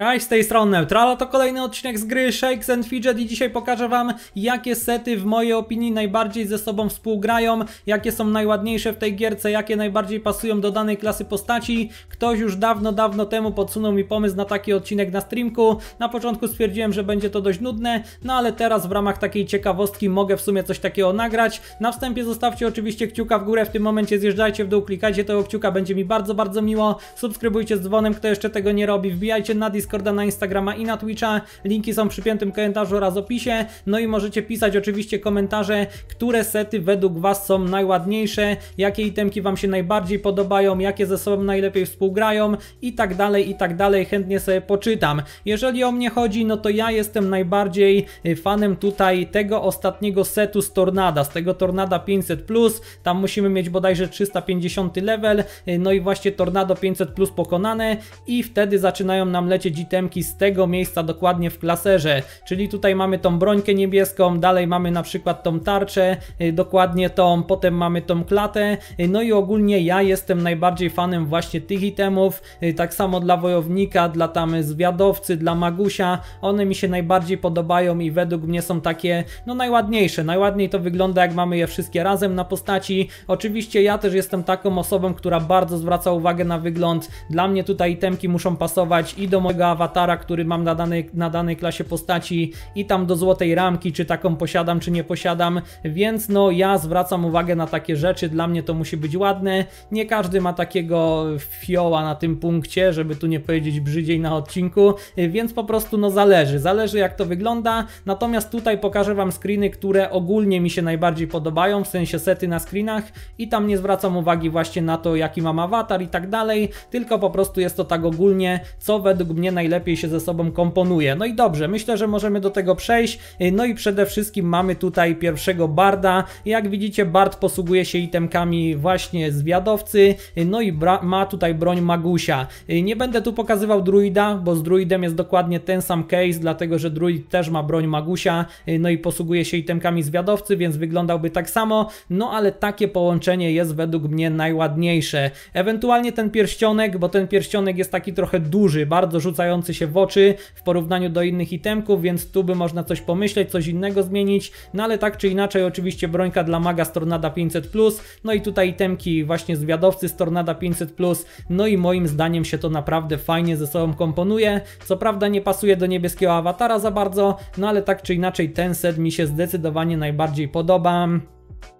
Cześć, z tej strony Neutrala, to kolejny odcinek z gry Shakes and Fidget i dzisiaj pokażę Wam, jakie sety w mojej opinii najbardziej ze sobą współgrają, jakie są najładniejsze w tej gierce, jakie najbardziej pasują do danej klasy postaci. Ktoś już dawno, dawno temu podsunął mi pomysł na taki odcinek na streamku. Na początku stwierdziłem, że będzie to dość nudne, no ale teraz w ramach takiej ciekawostki mogę w sumie coś takiego nagrać. Na wstępie zostawcie oczywiście kciuka w górę, w tym momencie zjeżdżajcie w dół, klikajcie tego kciuka, będzie mi bardzo, bardzo miło. Subskrybujcie z dzwonem, kto jeszcze tego nie robi, wbijajcie na Discord Discorda, na Instagrama i na Twitcha. Linki są w przypiętym komentarzu oraz opisie. No i możecie pisać oczywiście komentarze, które sety według Was są najładniejsze, jakie itemki Wam się najbardziej podobają, jakie ze sobą najlepiej współgrają i tak dalej, i tak dalej. Chętnie sobie poczytam. Jeżeli o mnie chodzi, no to ja jestem najbardziej y, fanem tutaj tego ostatniego setu z Tornada, z tego Tornada 500+. Plus. Tam musimy mieć bodajże 350 level, y, no i właśnie Tornado 500 Plus pokonane i wtedy zaczynają nam lecieć temki z tego miejsca dokładnie w klaserze, czyli tutaj mamy tą brońkę niebieską, dalej mamy na przykład tą tarczę, y, dokładnie tą, potem mamy tą klatę, y, no i ogólnie ja jestem najbardziej fanem właśnie tych itemów, y, tak samo dla wojownika, dla tam zwiadowcy, dla magusia, one mi się najbardziej podobają i według mnie są takie no najładniejsze, najładniej to wygląda jak mamy je wszystkie razem na postaci, oczywiście ja też jestem taką osobą, która bardzo zwraca uwagę na wygląd, dla mnie tutaj itemki muszą pasować i do mojego mojego awatara, który mam na danej, na danej klasie postaci i tam do złotej ramki, czy taką posiadam, czy nie posiadam, więc no ja zwracam uwagę na takie rzeczy, dla mnie to musi być ładne, nie każdy ma takiego fioła na tym punkcie, żeby tu nie powiedzieć brzydziej na odcinku, więc po prostu no zależy, zależy jak to wygląda, natomiast tutaj pokażę Wam screeny, które ogólnie mi się najbardziej podobają, w sensie sety na screenach i tam nie zwracam uwagi właśnie na to jaki mam awatar i tak dalej, tylko po prostu jest to tak ogólnie, co według mnie najlepiej się ze sobą komponuje. No i dobrze, myślę, że możemy do tego przejść. No i przede wszystkim mamy tutaj pierwszego barda. Jak widzicie, bard posługuje się itemkami właśnie zwiadowcy, no i ma tutaj broń magusia. Nie będę tu pokazywał druida, bo z druidem jest dokładnie ten sam case, dlatego że druid też ma broń magusia, no i posługuje się itemkami zwiadowcy, więc wyglądałby tak samo, no ale takie połączenie jest według mnie najładniejsze. Ewentualnie ten pierścionek, bo ten pierścionek jest taki trochę duży, bardzo rzuca rzucający się w oczy w porównaniu do innych itemków, więc tu by można coś pomyśleć, coś innego zmienić, no ale tak czy inaczej oczywiście brońka dla maga z Tornada 500+, no i tutaj itemki właśnie zwiadowcy z Tornada 500+, no i moim zdaniem się to naprawdę fajnie ze sobą komponuje, co prawda nie pasuje do niebieskiego awatara za bardzo, no ale tak czy inaczej ten set mi się zdecydowanie najbardziej podoba.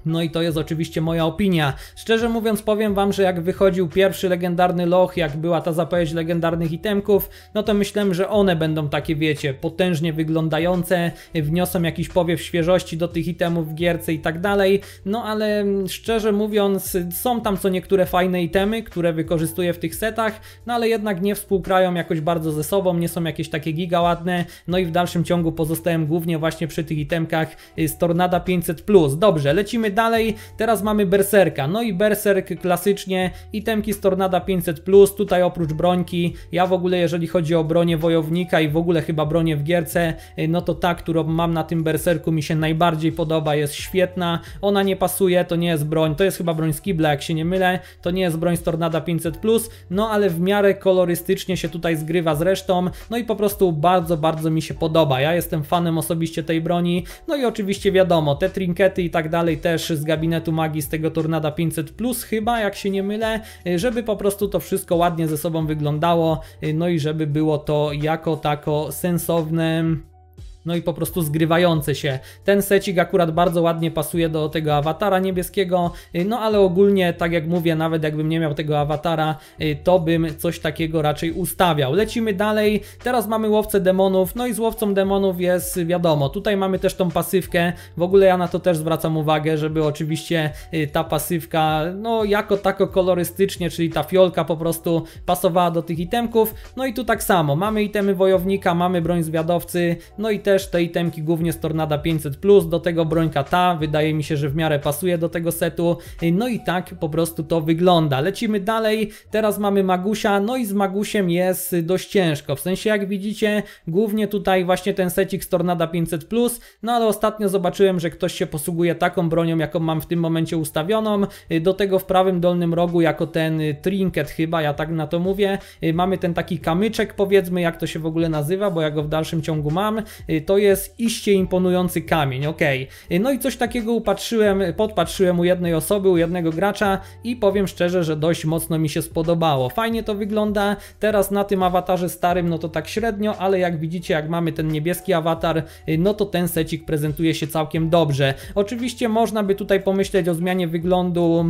No i to jest oczywiście moja opinia. Szczerze mówiąc powiem wam, że jak wychodził pierwszy legendarny loch, jak była ta zapowiedź legendarnych itemków, no to myślałem, że one będą takie wiecie, potężnie wyglądające, wniosą jakiś powiew świeżości do tych itemów w gierce i tak dalej, no ale mm, szczerze mówiąc są tam co niektóre fajne itemy, które wykorzystuję w tych setach, no ale jednak nie współkrają jakoś bardzo ze sobą, nie są jakieś takie gigaładne, no i w dalszym ciągu pozostałem głównie właśnie przy tych itemkach y, z Tornada 500+. Dobrze, lecimy lecimy dalej, teraz mamy Berserka. No i Berserk klasycznie, itemki z Tornada 500+, tutaj oprócz brońki, ja w ogóle jeżeli chodzi o bronię wojownika i w ogóle chyba bronię w gierce, y, no to ta, którą mam na tym Berserku mi się najbardziej podoba, jest świetna, ona nie pasuje, to nie jest broń, to jest chyba broń z kibla, jak się nie mylę, to nie jest broń z Tornada 500+, no ale w miarę kolorystycznie się tutaj zgrywa z resztą, no i po prostu bardzo, bardzo mi się podoba, ja jestem fanem osobiście tej broni, no i oczywiście wiadomo, te trinkety i tak dalej, tutaj też z gabinetu magii z tego Tornada 500 Plus chyba, jak się nie mylę, y, żeby po prostu to wszystko ładnie ze sobą wyglądało, y, no i żeby było to jako tako sensowne no i po prostu zgrywające się. Ten secik akurat bardzo ładnie pasuje do tego awatara niebieskiego, y, no ale ogólnie, tak jak mówię, nawet jakbym nie miał tego awatara, y, to bym coś takiego raczej ustawiał. Lecimy dalej, teraz mamy łowcę demonów, no i z łowcą demonów jest y, wiadomo, tutaj mamy też tą pasywkę, w ogóle ja na to też zwracam uwagę, żeby oczywiście ta pasywka, no jako tako kolorystycznie, czyli ta fiolka po prostu pasowała do tych itemków, no i tu tak samo, mamy itemy wojownika, mamy broń zwiadowcy, no i też też te itemki głównie z Tornada 500+, do tego brońka ta, wydaje mi się, że w miarę pasuje do tego setu, no i tak po prostu to wygląda. Lecimy dalej, teraz mamy Magusia, no i z Magusiem jest dość ciężko, w sensie jak widzicie, głównie tutaj właśnie ten secik z Tornada 500+, no ale ostatnio zobaczyłem, że ktoś się posługuje taką bronią, jaką mam w tym momencie ustawioną, do tego w prawym dolnym rogu jako ten trinket chyba, ja tak na to mówię, y, mamy ten taki kamyczek powiedzmy, jak to się w ogóle nazywa, bo ja go w dalszym ciągu mam, y, to jest iście imponujący kamień, ok. No i coś takiego upatrzyłem, podpatrzyłem u jednej osoby, u jednego gracza i powiem szczerze, że dość mocno mi się spodobało. Fajnie to wygląda, teraz na tym awatarze starym no to tak średnio, ale jak widzicie, jak mamy ten niebieski awatar, no to ten secik prezentuje się całkiem dobrze. Oczywiście można by tutaj pomyśleć o zmianie wyglądu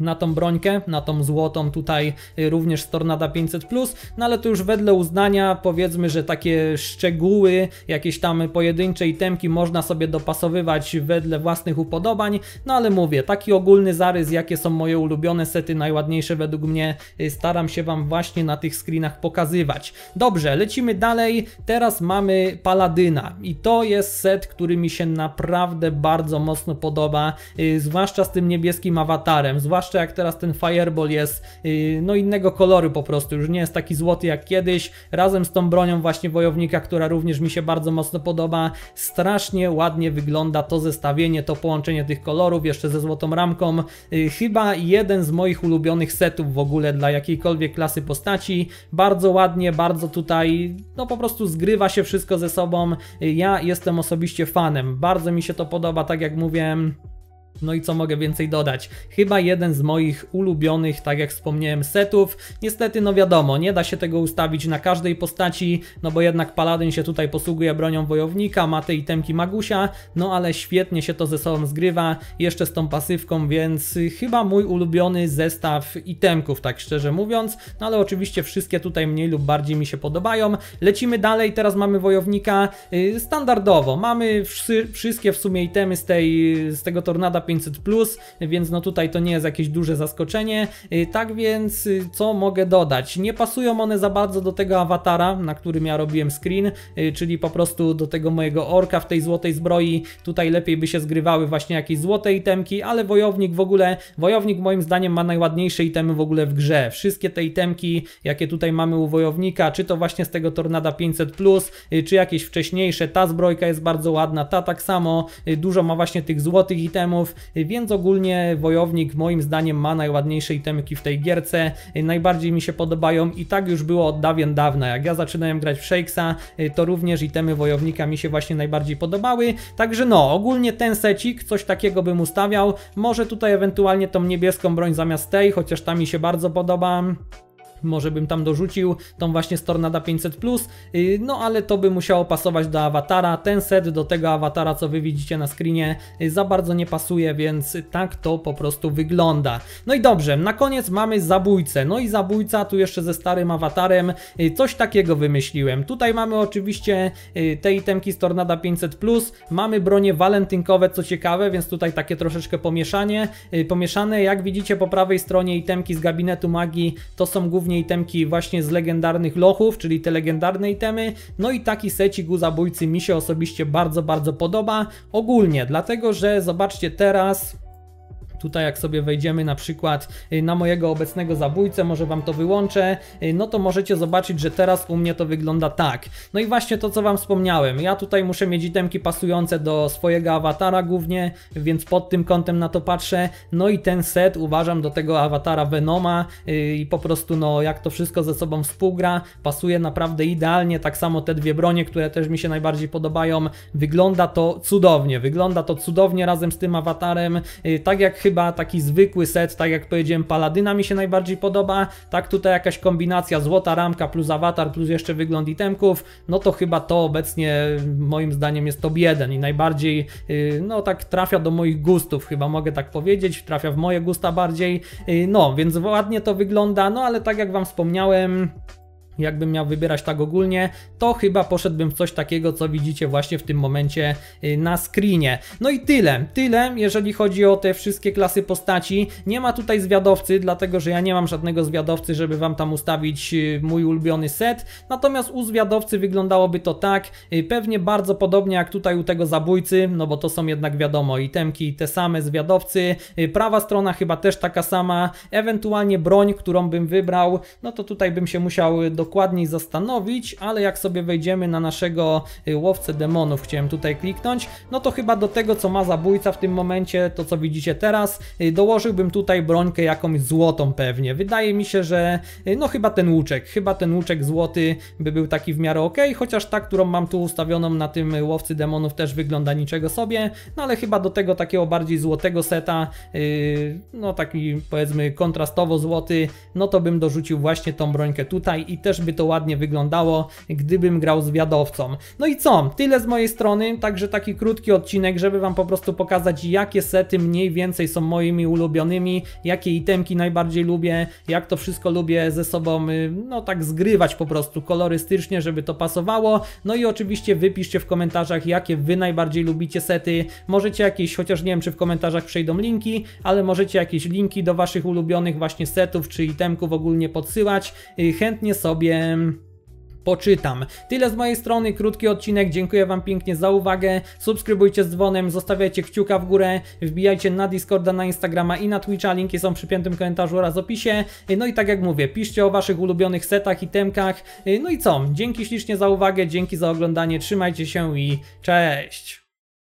na tą brońkę, na tą złotą tutaj y, również z Tornada 500+, no ale to już wedle uznania powiedzmy, że takie szczegóły, jakieś tam pojedyncze itemki można sobie dopasowywać wedle własnych upodobań, no ale mówię, taki ogólny zarys, jakie są moje ulubione sety, najładniejsze według mnie, y, staram się Wam właśnie na tych screenach pokazywać. Dobrze, lecimy dalej, teraz mamy Paladyna i to jest set, który mi się naprawdę bardzo mocno podoba, y, zwłaszcza z tym niebieskim awatarem, zwłaszcza zwłaszcza jak teraz ten fireball jest y, no innego koloru po prostu, już nie jest taki złoty jak kiedyś, razem z tą bronią właśnie wojownika, która również mi się bardzo mocno podoba, strasznie ładnie wygląda to zestawienie, to połączenie tych kolorów, jeszcze ze złotą ramką, y, chyba jeden z moich ulubionych setów w ogóle dla jakiejkolwiek klasy postaci, bardzo ładnie, bardzo tutaj, no po prostu zgrywa się wszystko ze sobą, y, ja jestem osobiście fanem, bardzo mi się to podoba, tak jak mówiłem, no i co mogę więcej dodać? Chyba jeden z moich ulubionych, tak jak wspomniałem, setów. Niestety, no wiadomo, nie da się tego ustawić na każdej postaci, no bo jednak Paladyn się tutaj posługuje bronią wojownika, ma te itemki Magusia, no ale świetnie się to ze sobą zgrywa, jeszcze z tą pasywką, więc chyba mój ulubiony zestaw itemków, tak szczerze mówiąc. No ale oczywiście wszystkie tutaj mniej lub bardziej mi się podobają. Lecimy dalej, teraz mamy wojownika y, standardowo. Mamy wszy wszystkie w sumie itemy z, tej, z tego tornada 500, więc no tutaj to nie jest jakieś duże zaskoczenie. Y, tak więc, y, co mogę dodać? Nie pasują one za bardzo do tego awatara, na którym ja robiłem screen, y, czyli po prostu do tego mojego orka w tej złotej zbroi. Tutaj lepiej by się zgrywały właśnie jakieś złote itemki, ale wojownik w ogóle, wojownik moim zdaniem ma najładniejsze itemy w ogóle w grze. Wszystkie te itemki, jakie tutaj mamy u wojownika, czy to właśnie z tego Tornada 500, czy jakieś wcześniejsze, ta zbrojka jest bardzo ładna, ta tak samo, dużo ma właśnie tych złotych itemów, więc ogólnie Wojownik moim zdaniem ma najładniejsze itemki w tej gierce, najbardziej mi się podobają i tak już było od dawien dawna. Jak ja zaczynałem grać w Shakesa, y, to również itemy Wojownika mi się właśnie najbardziej podobały, także no, ogólnie ten secik, coś takiego bym ustawiał, może tutaj ewentualnie tą niebieską broń zamiast tej, chociaż ta mi się bardzo podoba. Może bym tam dorzucił tą właśnie z Tornada 500, no ale to by musiało pasować do awatara. Ten set do tego awatara, co wy widzicie na screenie, y, za bardzo nie pasuje, więc tak to po prostu wygląda. No i dobrze, na koniec mamy zabójcę. No i zabójca tu jeszcze ze starym awatarem, y, coś takiego wymyśliłem. Tutaj mamy oczywiście y, te itemki z Tornada 500, mamy bronie walentynkowe, co ciekawe, więc tutaj takie troszeczkę pomieszanie, pomieszane. Jak widzicie po prawej stronie itemki z gabinetu magii, to są głównie następnie itemki właśnie z legendarnych lochów, czyli te legendarne itemy. No i taki secik u zabójcy mi się osobiście bardzo, bardzo podoba. Ogólnie, dlatego że zobaczcie teraz, Tutaj jak sobie wejdziemy na przykład y, na mojego obecnego zabójcę, może Wam to wyłączę, y, no to możecie zobaczyć, że teraz u mnie to wygląda tak. No i właśnie to, co Wam wspomniałem. Ja tutaj muszę mieć itemki pasujące do swojego awatara głównie, więc pod tym kątem na to patrzę. No i ten set uważam do tego awatara Venoma y, i po prostu no jak to wszystko ze sobą współgra, pasuje naprawdę idealnie. Tak samo te dwie bronie, które też mi się najbardziej podobają. Wygląda to cudownie, wygląda to cudownie razem z tym awatarem. Tak jak chyba chyba taki zwykły set, tak jak powiedziałem, Paladyna mi się najbardziej podoba. Tak tutaj jakaś kombinacja złota ramka plus awatar plus jeszcze wygląd itemków, no to chyba to obecnie moim zdaniem jest top 1 i najbardziej, y, no tak trafia do moich gustów, chyba mogę tak powiedzieć, trafia w moje gusta bardziej, y, no więc ładnie to wygląda, no ale tak jak Wam wspomniałem, jakbym miał wybierać tak ogólnie, to chyba poszedłbym w coś takiego, co widzicie właśnie w tym momencie y, na screenie. No i tyle, tyle, jeżeli chodzi o te wszystkie klasy postaci. Nie ma tutaj zwiadowcy, dlatego że ja nie mam żadnego zwiadowcy, żeby Wam tam ustawić y, mój ulubiony set. Natomiast u zwiadowcy wyglądałoby to tak, y, pewnie bardzo podobnie jak tutaj u tego zabójcy, no bo to są jednak wiadomo itemki te same zwiadowcy. Prawa strona chyba też taka sama, ewentualnie broń, którą bym wybrał, no to tutaj bym się musiał do dokładniej zastanowić, ale jak sobie wejdziemy na naszego y, łowcę demonów, chciałem tutaj kliknąć, no to chyba do tego, co ma zabójca w tym momencie, to co widzicie teraz, y, dołożyłbym tutaj brońkę jakąś złotą pewnie. Wydaje mi się, że y, no chyba ten łuczek, chyba ten łuczek złoty by był taki w miarę ok, chociaż ta, którą mam tu ustawioną na tym łowcy demonów też wygląda niczego sobie, no ale chyba do tego takiego bardziej złotego seta, yy, no taki powiedzmy kontrastowo złoty, no to bym dorzucił właśnie tą brońkę tutaj i też też by to ładnie wyglądało, gdybym grał zwiadowcą. No i co? Tyle z mojej strony, także taki krótki odcinek, żeby Wam po prostu pokazać, jakie sety mniej więcej są moimi ulubionymi, jakie itemki najbardziej lubię, jak to wszystko lubię ze sobą, y, no tak zgrywać po prostu kolorystycznie, żeby to pasowało. No i oczywiście wypiszcie w komentarzach, jakie Wy najbardziej lubicie sety. Możecie jakieś, chociaż nie wiem, czy w komentarzach przejdą linki, ale możecie jakieś linki do Waszych ulubionych właśnie setów, czy itemków ogólnie podsyłać. Y, chętnie sobie sobie poczytam. Tyle z mojej strony, krótki odcinek, dziękuję Wam pięknie za uwagę, subskrybujcie z dzwonem, zostawiajcie kciuka w górę, wbijajcie na Discorda, na Instagrama i na Twitcha, linki są przy piętym komentarzu oraz opisie. No i tak jak mówię, piszcie o Waszych ulubionych setach i temkach. No i co, dzięki ślicznie za uwagę, dzięki za oglądanie, trzymajcie się i cześć!